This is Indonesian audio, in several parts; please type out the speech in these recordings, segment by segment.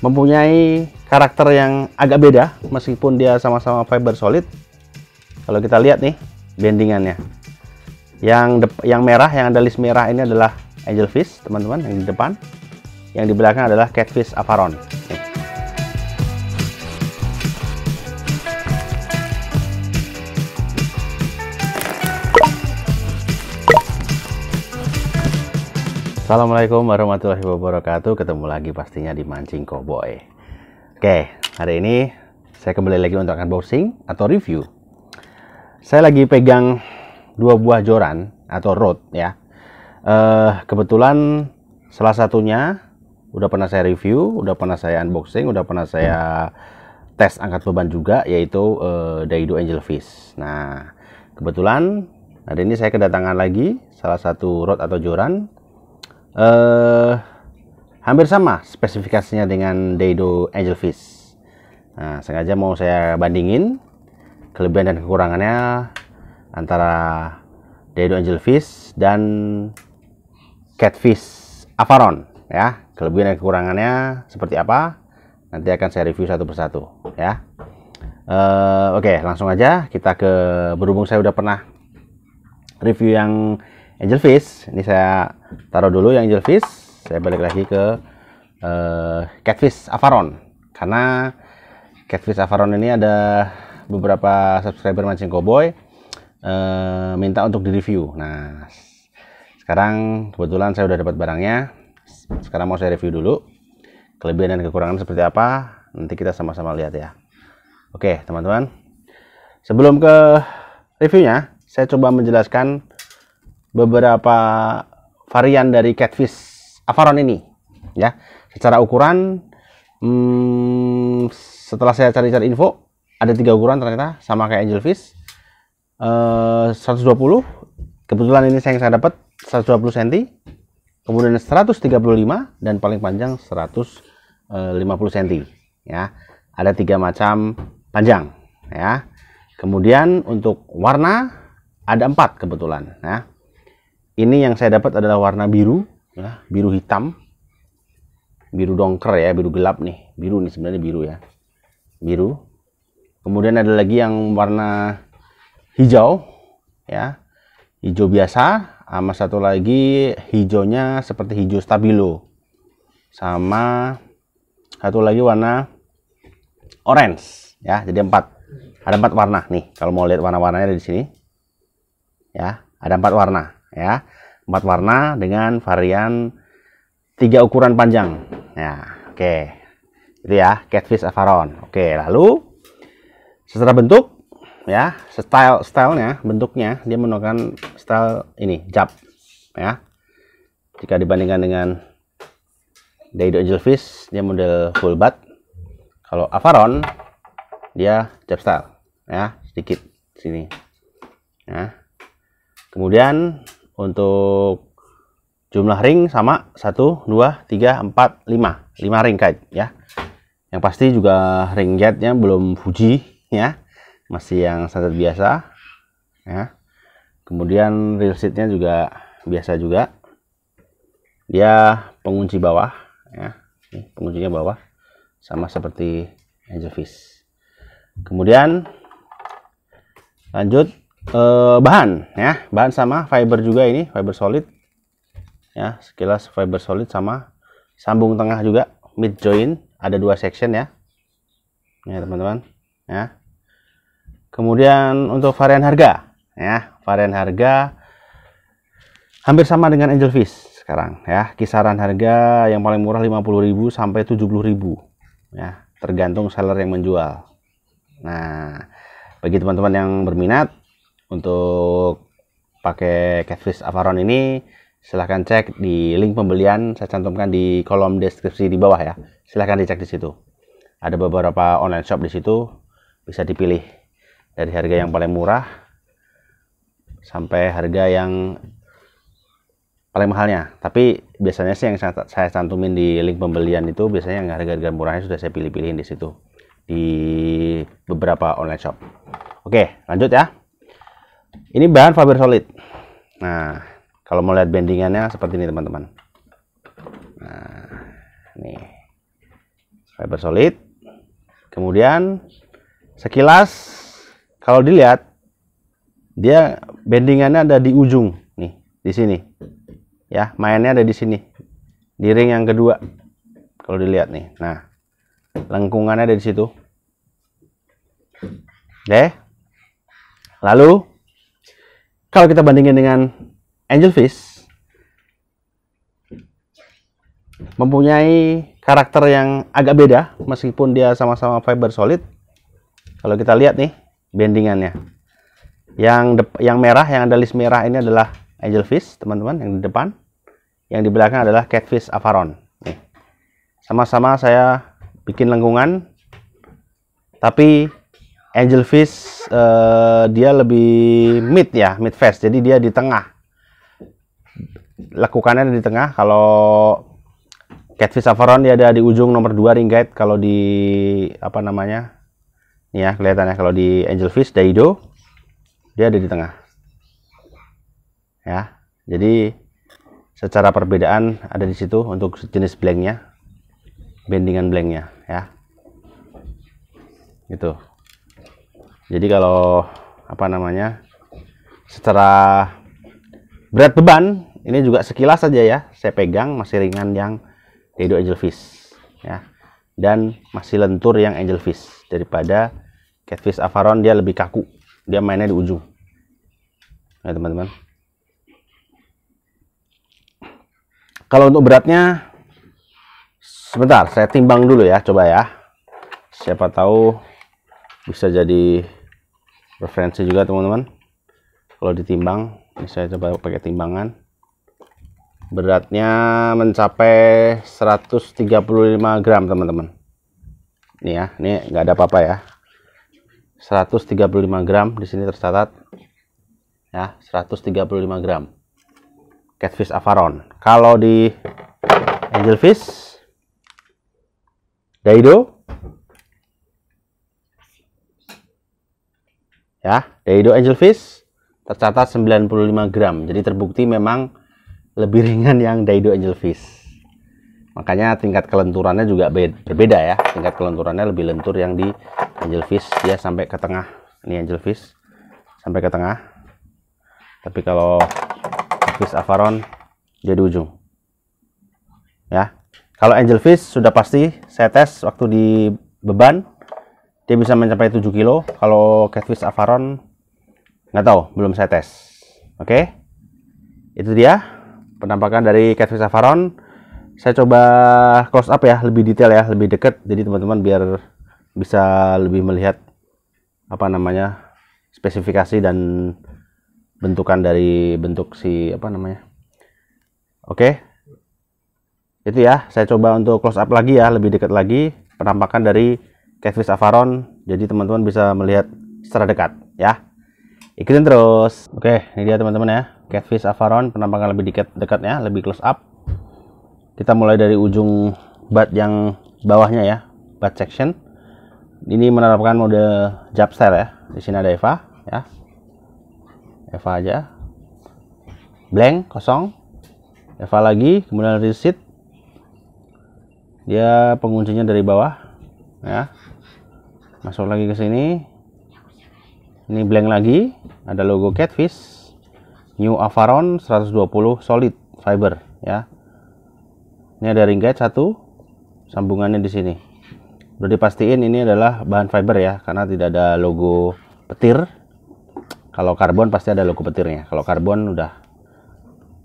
mempunyai karakter yang agak beda meskipun dia sama-sama fiber solid. Kalau kita lihat nih bendingannya. Yang yang merah yang ada list merah ini adalah angelfish, teman-teman, yang di depan. Yang di belakang adalah catfish avaron. Assalamualaikum warahmatullahi wabarakatuh. Ketemu lagi pastinya di Mancing Cowboy. Oke, hari ini saya kembali lagi untuk unboxing atau review. Saya lagi pegang dua buah joran atau rod ya. Eh, kebetulan salah satunya udah pernah saya review, udah pernah saya unboxing, udah pernah saya tes angkat beban juga yaitu eh, Daido Angelfish. Nah, kebetulan hari ini saya kedatangan lagi salah satu rod atau joran eh, hampir sama spesifikasinya dengan Daido Angelfish. Nah, sengaja mau saya bandingin kelebihan dan kekurangannya antara Daido Angelfish dan Catfish Avaron ya. Kelebihan dan kekurangannya seperti apa? Nanti akan saya review satu persatu ya. Uh, Oke, okay, langsung aja kita ke berhubung saya udah pernah review yang angelfish ini saya taruh dulu yang angelfish saya balik lagi ke uh, catfish avaron karena catfish avaron ini ada beberapa subscriber mancing cowboy uh, minta untuk di review nah sekarang kebetulan saya udah dapat barangnya sekarang mau saya review dulu kelebihan dan kekurangan seperti apa nanti kita sama-sama lihat ya oke teman-teman sebelum ke reviewnya saya coba menjelaskan beberapa varian dari catfish Avaron ini ya secara ukuran hmm, setelah saya cari-cari info ada tiga ukuran ternyata sama kayak angelfish eh, uh, 120 kebetulan ini saya yang saya dapat 120 cm kemudian 135 dan paling panjang 150 cm eh, ya ada tiga macam panjang ya kemudian untuk warna ada empat kebetulan ya ini yang saya dapat adalah warna biru ya biru hitam biru dongker ya biru gelap nih biru nih sebenarnya biru ya biru kemudian ada lagi yang warna hijau ya hijau biasa sama satu lagi hijaunya seperti hijau stabilo sama satu lagi warna orange ya jadi empat ada empat warna nih kalau mau lihat warna-warnanya di sini ya ada empat warna ya empat warna dengan varian tiga ukuran panjang ya oke okay. itu ya catfish avaron oke okay, lalu secara bentuk ya style stylenya bentuknya dia menggunakan style ini jab ya jika dibandingkan dengan Daido Angelfish dia model full bat kalau Avaron dia jab style ya sedikit sini ya kemudian untuk jumlah ring sama 1 2 3 4 5 5 ring guide ya yang pasti juga ring guide-nya belum Fuji ya masih yang standar biasa ya kemudian real seat-nya juga biasa juga dia pengunci bawah ya penguncinya bawah sama seperti Angel Fish kemudian lanjut eh, bahan ya bahan sama fiber juga ini fiber solid ya sekilas fiber solid sama sambung tengah juga mid join ada dua section ya ya teman-teman ya kemudian untuk varian harga ya varian harga hampir sama dengan angel fish sekarang ya kisaran harga yang paling murah 50.000 sampai 70.000 ya tergantung seller yang menjual nah bagi teman-teman yang berminat untuk pakai catfish Avaron ini silahkan cek di link pembelian saya cantumkan di kolom deskripsi di bawah ya. Silahkan dicek di situ. Ada beberapa online shop di situ bisa dipilih dari harga yang paling murah sampai harga yang paling mahalnya. Tapi biasanya sih yang saya cantumin di link pembelian itu biasanya yang harga-harga murahnya sudah saya pilih-pilihin di situ di beberapa online shop. Oke, lanjut ya. Ini bahan fiber solid. Nah, kalau mau lihat bendingannya seperti ini teman-teman. Nah, nih fiber solid. Kemudian sekilas kalau dilihat dia bendingannya ada di ujung nih di sini ya mainnya ada di sini di ring yang kedua kalau dilihat nih nah lengkungannya ada di situ deh lalu kalau kita bandingin dengan angelfish mempunyai karakter yang agak beda meskipun dia sama-sama fiber solid kalau kita lihat nih bandingannya, yang yang merah yang ada list merah ini adalah angelfish teman-teman yang di depan yang di belakang adalah catfish avaron sama-sama saya bikin lengkungan tapi angelfish uh, dia lebih mid ya, mid fast. Jadi dia di tengah. Lakukannya di tengah. Kalau Catfish Avaron dia ada di ujung nomor 2 ring guide. Kalau di apa namanya? Nih ya, kelihatannya kalau di Angelfish Daido dia ada di tengah. Ya. Jadi secara perbedaan ada di situ untuk jenis blanknya bendingan blanknya ya gitu jadi kalau apa namanya secara berat beban ini juga sekilas saja ya saya pegang masih ringan yang angel fish ya dan masih lentur yang angel fish daripada Catfish Avaron dia lebih kaku dia mainnya di ujung ya teman-teman kalau untuk beratnya sebentar saya timbang dulu ya coba ya siapa tahu bisa jadi referensi juga teman-teman kalau ditimbang ini saya coba pakai timbangan beratnya mencapai 135 gram teman-teman ini ya ini nggak ada apa-apa ya 135 gram di sini tercatat ya 135 gram catfish avaron kalau di angelfish daido ya Daido angelfish tercatat 95 gram jadi terbukti memang lebih ringan yang Daido angelfish makanya tingkat kelenturannya juga berbeda ya tingkat kelenturannya lebih lentur yang di angelfish dia sampai ke tengah ini angelfish sampai ke tengah tapi kalau fish avaron jadi ujung ya kalau angelfish sudah pasti saya tes waktu di beban dia bisa mencapai 7 kilo kalau catfish avaron nggak tahu belum saya tes oke okay? itu dia penampakan dari catfish avaron saya coba close up ya lebih detail ya lebih dekat jadi teman-teman biar bisa lebih melihat apa namanya spesifikasi dan bentukan dari bentuk si apa namanya oke okay? itu ya saya coba untuk close up lagi ya lebih dekat lagi penampakan dari Kevin Avaron jadi teman-teman bisa melihat secara dekat ya ikutin terus oke ini dia teman-teman ya Catfish Avaron penampakan lebih dekat dekatnya lebih close up kita mulai dari ujung bat yang bawahnya ya bat section ini menerapkan mode jab style ya di sini ada Eva ya Eva aja blank kosong Eva lagi kemudian reset dia penguncinya dari bawah ya masuk lagi ke sini ini blank lagi ada logo catfish new avaron 120 solid fiber ya ini ada ring guide satu sambungannya di sini udah dipastiin ini adalah bahan fiber ya karena tidak ada logo petir kalau karbon pasti ada logo petirnya kalau karbon udah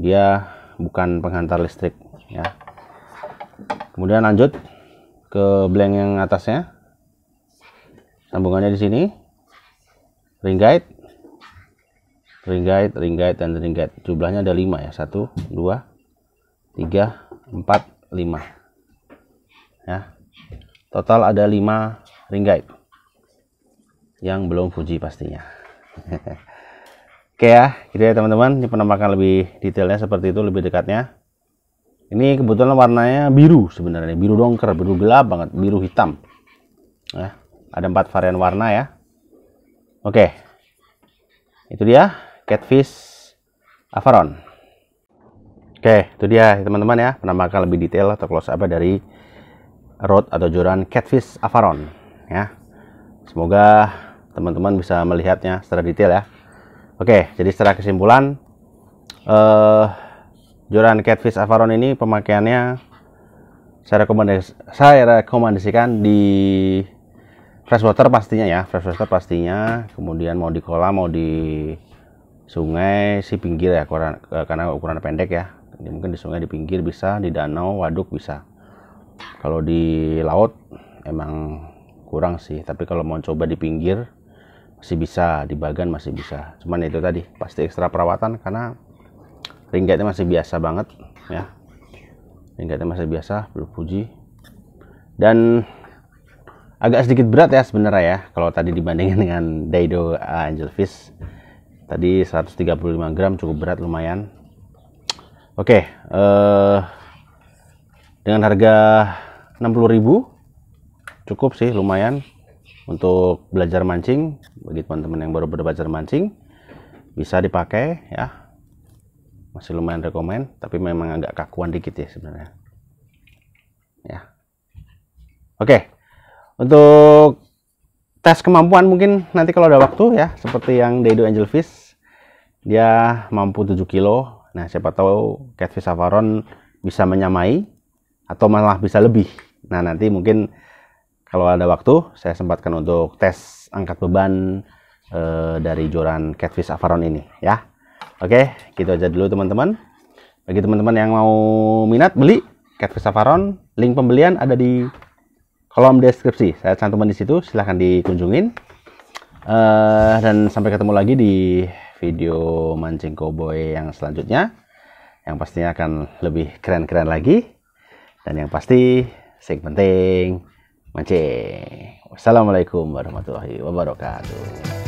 dia bukan penghantar listrik ya kemudian lanjut ke blank yang atasnya sambungannya di sini ring guide ring guide ring guide dan ring guide jumlahnya ada 5 ya satu, dua, tiga, empat, lima. ya total ada 5 ring guide yang belum Fuji pastinya oke ya gitu ya teman-teman ini penampakan lebih detailnya seperti itu lebih dekatnya ini kebetulan warnanya biru sebenarnya biru dongker biru gelap banget biru hitam ya ada empat varian warna ya oke itu dia catfish avaron oke itu dia teman-teman ya penampakan lebih detail atau close up dari road atau joran catfish avaron ya semoga teman-teman bisa melihatnya secara detail ya oke jadi secara kesimpulan eh, joran catfish avaron ini pemakaiannya saya rekomendasikan di fresh water pastinya ya fresh water pastinya kemudian mau di kolam mau di sungai si pinggir ya eh, karena ukuran pendek ya mungkin di sungai di pinggir bisa di danau waduk bisa kalau di laut emang kurang sih tapi kalau mau coba di pinggir masih bisa di bagan masih bisa cuman itu tadi pasti ekstra perawatan karena ringgitnya masih biasa banget ya ringgitnya masih biasa belum puji dan agak sedikit berat ya sebenarnya ya kalau tadi dibandingin dengan Daido uh, Angelfish tadi 135 gram cukup berat lumayan oke okay, uh, eh, dengan harga 60.000 cukup sih lumayan untuk belajar mancing bagi teman-teman yang baru belajar mancing bisa dipakai ya masih lumayan rekomend tapi memang agak kakuan dikit ya sebenarnya ya oke okay untuk tes kemampuan mungkin nanti kalau ada waktu ya seperti yang Angel Angelfish dia mampu 7 kilo nah siapa tahu Catfish Avaron bisa menyamai atau malah bisa lebih nah nanti mungkin kalau ada waktu saya sempatkan untuk tes angkat beban eh, dari joran Catfish Avaron ini ya oke gitu aja dulu teman-teman bagi teman-teman yang mau minat beli Catfish Avaron link pembelian ada di kolom deskripsi. Saya cantumkan di situ, silahkan dikunjungin. Uh, dan sampai ketemu lagi di video mancing koboi yang selanjutnya. Yang pastinya akan lebih keren-keren lagi. Dan yang pasti, penting mancing. Wassalamualaikum warahmatullahi wabarakatuh.